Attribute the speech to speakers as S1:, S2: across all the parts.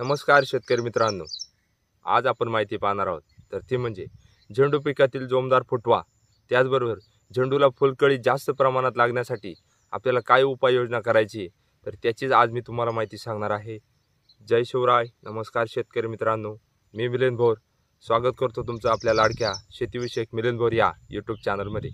S1: नमस्कार शेतकरी मित्रांनो आज आपण माहिती पाहणार आहोत तर ती म्हणजे झेंडू पिकातील जोमदार फुटवा त्याचबरोबर झेंडूला फुलकळी जास्त प्रमाणात लागण्यासाठी आपल्याला काय उपाययोजना करायची तर त्याचीच आज मी तुम्हाला माहिती सांगणार आहे जय शिवराय नमस्कार शेतकरी मित्रांनो मी मिलिंद भोर स्वागत करतो तुमचं आपल्या लाडक्या शेतीविषयक मिलिंद भोर या यूट्यूब चॅनलमध्ये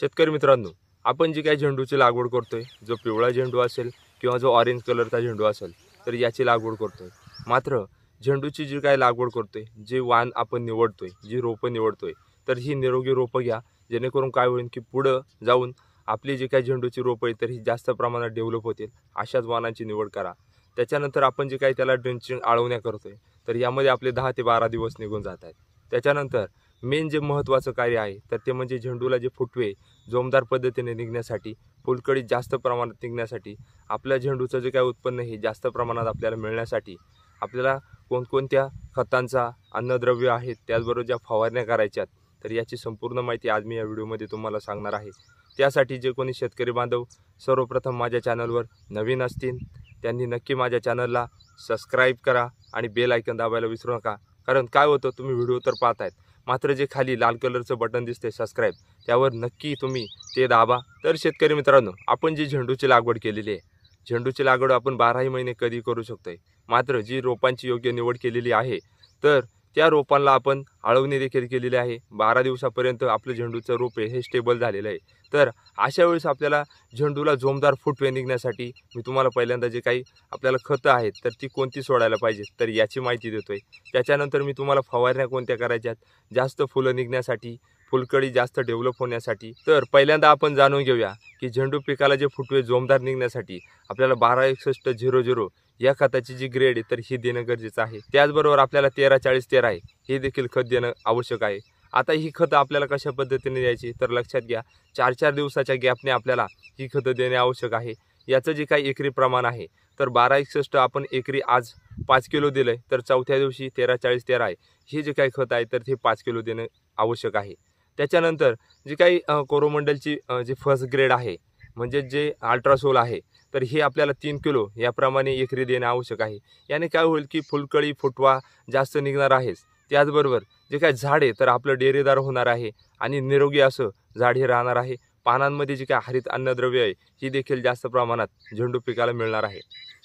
S1: शेतकरी मित्रांनो आपण जी काही झेंडूची लागवड करतोय जो पिवळा झेंडू असेल किंवा जो ऑरेंज कलरचा झेंडू असेल तर याची लागवड करतोय मात्र झेंडूची जी काय लागवड करतोय जे वाण आपण निवडतोय जी रोपं निवडतोय तर ही निरोगी रोपं घ्या जेणेकरून काय होईल की पुढं जाऊन आपली जी काही झेंडूची रोपं आहे तर ही जास्त प्रमाणात डेव्हलप होतील अशाच वाणांची निवड करा त्याच्यानंतर आपण जे काही त्याला ड्रेंचिंग आळवण्या करतो आहे तर यामध्ये आपले दहा ते बारा दिवस निघून जात आहेत त्याच्यानंतर मेन जे महत्त्वाचं कार्य आहे तर ते म्हणजे झेंडूला जे फुटवे जोमदार पद्धतीने निघण्यासाठी फुलकडी जास्त प्रमाणात निघण्यासाठी आपल्या झेंडूचं जे काही उत्पन्न हे जास्त प्रमाणात आपल्याला मिळण्यासाठी आपल्याला कोणकोणत्या खतांचा अन्नद्रव्य आहेत त्याचबरोबर ज्या फवारण्या करायच्यात तर याची संपूर्ण माहिती आज मी या व्हिडिओमध्ये तुम्हाला सांगणार आहे त्यासाठी जे कोणी शेतकरी बांधव सर्वप्रथम माझ्या चॅनलवर नवीन असतील त्यांनी नक्की माझ्या चॅनलला सबस्क्राईब करा आणि बेल आयकन दाबायला विसरू नका कारण काय होतं तुम्ही व्हिडिओ तर पाहतायत मात्र जे खाली लाल कलरचं बटन दिसते सबस्क्राईब त्यावर नक्की तुम्ही ते दाबा तर शेतकरी मित्रांनो आपण जी झेंडूची लागवड केलेली आहे झेंडूची लागवड आपण बाराही महिने कधी करू शकतोय मात्र जी रोपांची योग्य निवड केलेली आहे तर त्या रोपांना आपण आळवणी देखील केलेली आहे बारा दिवसापर्यंत आपलं झेंडूचं रोप हे स्टेबल झालेलं आहे तर अशा वेळेस आपल्याला झेंडूला जोमदार फुटवे निघण्यासाठी मी तुम्हाला पहिल्यांदा जे काही आपल्याला खतं आहेत तर ती कोणती सोडायला पाहिजे तर याची माहिती देतोय त्याच्यानंतर मी तुम्हाला फवारण्या कोणत्या करायच्यात जास्त फुलं निघण्यासाठी फुलकडी जास्त डेव्हलप होण्यासाठी तर पहिल्यांदा आपण जाणून घेऊया की झेंडू पिकाला जे फुटवे जोमदार निघण्यासाठी आपल्याला बारा एकसष्ट झिरो झिरो या खताची जी ग्रेड आहे तर ही देणं गरजेचं आहे त्याचबरोबर आपल्याला तेरा चाळीस तेरा आहे हे देखील खत देणं आवश्यक आहे आता ही खतं आपल्याला कशा पद्धतीने द्यायची तर लक्षात घ्या चार चार दिवसाच्या गॅपने आपल्याला ही खतं देणे आवश्यक आहे याचं जे काही एकरी प्रमाण आहे तर बारा एकसष्ट आपण एकरी आज पाच किलो दिलं आहे तर चौथ्या दिवशी तेरा चाळीस तेरा आहे हे जे काही खत आहे तर ते पाच किलो देणं आवश्यक आहे त्याच्यानंतर जे काही कोरोमंडलची जी फर्स्ट ग्रेड आहे म्हणजे जे अल्ट्रासोल आहे तर हे आपल्याला तीन किलो याप्रमाणे एकरी देणे आवश्यक आहे याने काय होईल की फुलकळी फुटवा जास्त निघणार आहेच त्याचबरोबर जे काय झाड आहे तर आपलं डेरेदार होणार आहे आणि निरोगी असं झाड हे राहणार आहे पानांमध्ये जे काय हरित अन्नद्रव्य आहे ही देखील जास्त प्रमाणात झेंडू पिकाला मिळणार आहे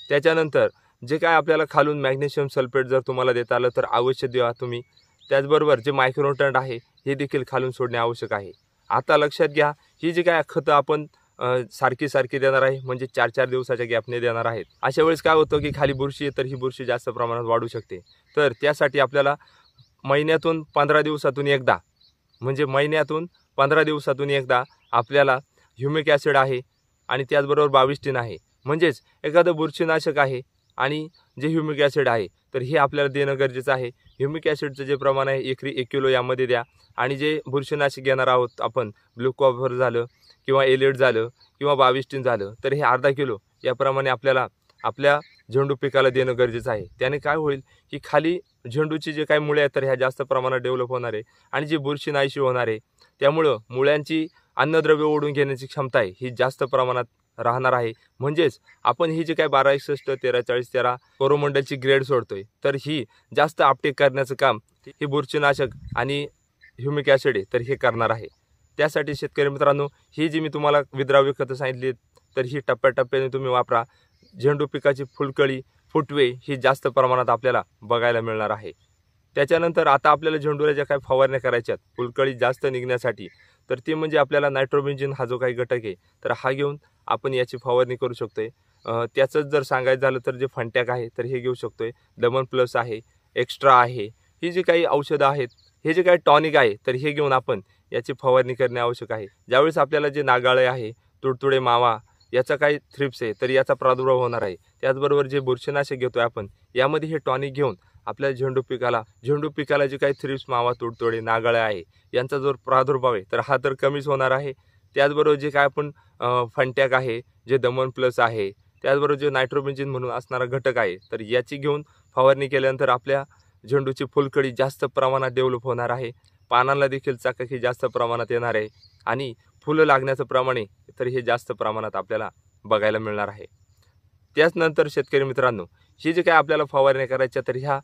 S1: त्याच्यानंतर जे काय आपल्याला खालून मॅग्नेशियम सल्फेट जर तुम्हाला देता आलं तर अवश्य द्या तुम्ही त्याचबरोबर जे मायक्रोटंट आहे हे देखील खालून सोडणे आवश्यक आहे आता लक्षात घ्या ही जी काय खतं आपण सारखी सारखी देणार आहे म्हणजे चार चार दिवसाच्या गॅपने देणार आहेत अशा वेळेस काय होतं की खाली बुरशी आहे तर ही बुरशी जास्त प्रमाणात वाढू शकते तर त्यासाठी आपल्याला महिन्यातून पंधरा दिवसातून एकदा म्हणजे महिन्यातून पंधरा दिवसातून एकदा आपल्याला ह्युमिक ॲसिड आहे आणि त्याचबरोबर बाविस्टीन आहे म्हणजेच एखादं बुरशीनाशक आहे आणि जे ह्युमिक ॲसिड आहे तर हे आपल्याला देणं गरजेचं आहे ह्युमिक ॲसिडचं जे प्रमाण आहे एकरी एक किलो यामध्ये द्या आणि जे बुरशीनाशक घेणार आहोत आपण ब्लू झालं किंवा एलेट झालं किंवा बाविस्टीन झालं तर हे अर्धा किलो याप्रमाणे आपल्याला आपल्या झेंडू पिकाला देणं गरजेचं आहे त्याने काय होईल की खाली झेंडूची जे काही मुळे आहेत तर ह्या जास्त प्रमाणात डेव्हलप होणार आहे आणि जी बुरशी नाहीशी होणार आहे त्यामुळं मुळ्यांची अन्नद्रव्य ओढून घेण्याची क्षमता आहे ही जास्त प्रमाणात राहणार आहे म्हणजेच आपण ही जी काय बारा एकसष्ट तेरा चाळीस तेरा कोरोमंडलची ग्रेड सोडतोय तर ही जास्त आपटेक करण्याचं काम हे बुरशीनाशक आणि ह्युमिक ॲसिड तर हे करणार आहे त्यासाठी शेतकरी मित्रांनो ही जी मी तुम्हाला विद्राव्य खतं सांगितली तर ही टप्प्याटप्प्याने तुम्ही वापरा झेंडू पिकाची फुलकळी फुटवे ही जास्त प्रमाणात आपल्याला बघायला मिळणार आहे त्याच्यानंतर आता आपल्याला झेंडूला ज्या काही फवारण्या करायच्यात फुलकळी जास्त निघण्यासाठी तर ती म्हणजे आपल्याला नायट्रोबेंजिन हा जो काही घटक आहे तर हा घेऊन आपण याची फवारणी करू शकतो आहे त्याचंच जर सांगायचं झालं तर जे फंटॅक आहे तर हे घेऊ शकतो दमन प्लस आहे एक्स्ट्रा आहे ही जी काही औषधं आहेत हे जे काही टॉनिक आहे तर हे घेऊन आपण याची फवारणी करणे आवश्यक आहे ज्यावेळेस आपल्याला जे नागाळे आहे तुडतुडे मावा याचा काही थ्रिप्स आहे तर याचा प्रादुर्भाव होणार आहे त्याचबरोबर जे बुरशीनाशक घेतो आहे आपण यामध्ये हे टॉनिक घेऊन आपल्या झेंडू पिकाला झेंडू पिकाला जे काही थ्रिप्स मावा तुडतुडे नागाळे आहे यांचा जर प्रादुर्भाव आहे तर हा तर कमीच होणार आहे त्याचबरोबर जे काय आपण फनटॅक आहे जे दमन प्लस आहे त्याचबरोबर जे नायट्रोबेंजिन म्हणून असणारा घटक आहे तर याची घेऊन फवारणी केल्यानंतर आपल्या झेंडूची फुलकडी जास्त प्रमाणात डेव्हलप होणार आहे पानांना देखील ही जास्त प्रमाणात येणार आहे आणि फुलं लागण्याचं प्रमाणे तर हे जास्त प्रमाणात आपल्याला बघायला मिळणार आहे त्याचनंतर शेतकरी मित्रांनो ही जे काय आपल्याला फवारणी करायच्या तर ह्या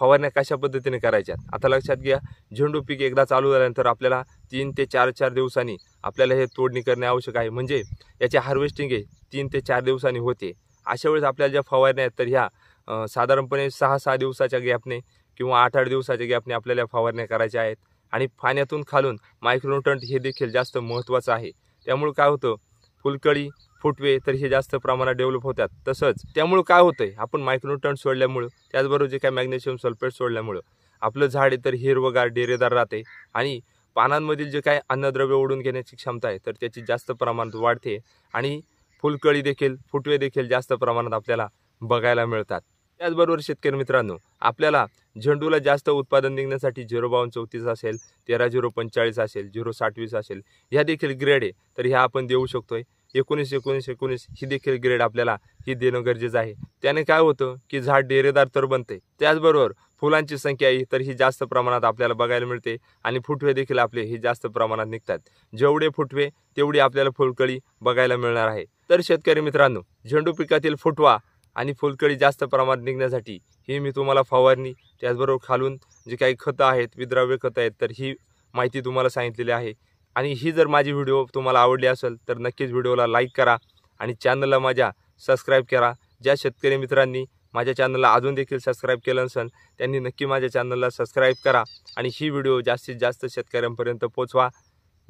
S1: फवारण्या कशा पद्धतीने करायच्या आता लक्षात घ्या झेंडू पीक एकदा चालू झाल्यानंतर आपल्याला तीन ते चार चार दिवसांनी आपल्याला हे तोडणी करणे आवश्यक आहे म्हणजे याचे हार्वेस्टिंग हे तीन ते चार दिवसांनी होते अशा वेळेस आपल्याला ज्या फवारण्या आहेत तर ह्या साधारणपणे सहा सहा दिवसाच्या गॅपने किंवा आठ आठ दिवसाच्या गॅपने आपल्याला फवारण्या करायच्या आहेत आणि पाण्यातून खालून मायक्रोन्युट्रंट हे देखील जास्त महत्त्वाचं आहे त्यामुळे काय होतं फुलकळी फुटवे तर हे जास्त प्रमाणात डेव्हलप होतात तसंच त्यामुळं काय होतंय आपण मायक्रोटन सोडल्यामुळं त्याचबरोबर जे काय मॅग्नेशियम सल्फेट सोडल्यामुळं आपलं झाड आहे तर हिरवगार डेरेदार राहते आणि पानांमधील जे काय अन्नद्रव्य ओढून घेण्याची क्षमता आहे तर त्याची जास्त प्रमाणात वाढते आणि फुलकळी देखील फुटवे देखील जास्त प्रमाणात आपल्याला बघायला मिळतात त्याचबरोबर शेतकरी मित्रांनो आपल्याला झेंडूला जास्त उत्पादन निघण्यासाठी झिरो बावन्न चौतीस असेल तेरा झिरो पंचाळीस असेल झिरो साठवीस असेल ह्या देखील ग्रेड आहे तर ह्या आपण देऊ शकतोय एकोणीस एकोणीस एकोणीस ही देखील ग्रेड आपल्याला ही देणं गरजेचं आहे त्याने काय होतं की झाड डेरेदार तर बनते त्याचबरोबर फुलांची संख्या ही तर ही जास्त प्रमाणात आपल्याला बघायला मिळते आणि फुटवे देखील आपले हे जास्त प्रमाणात निघतात जेवढे फुटवे तेवढी आपल्याला फुलकळी बघायला मिळणार आहे तर शेतकरी मित्रांनो झेंडू पिकातील फुटवा आणि फुलकळी जास्त प्रमाणात निघण्यासाठी ही मी तुम्हाला फवारणी त्याचबरोबर खालून जे काही खतं आहेत विद्राव्य खतं आहेत तर ही माहिती तुम्हाला सांगितलेली आहे आणि ही जर माझी व्हिडिओ तुम्हाला आवडली असेल तर नक्कीच व्हिडिओला लाईक करा आणि चॅनलला माझ्या सबस्क्राईब करा ज्या शेतकरी मित्रांनी माझ्या चॅनलला अजून देखील सबस्क्राईब केलं नसेल त्यांनी नक्की माझ्या चॅनलला सबस्क्राईब करा आणि ही व्हिडिओ जास्तीत जास्त शेतकऱ्यांपर्यंत पोचवा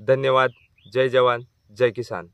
S1: धन्यवाद जय जवान जय किसान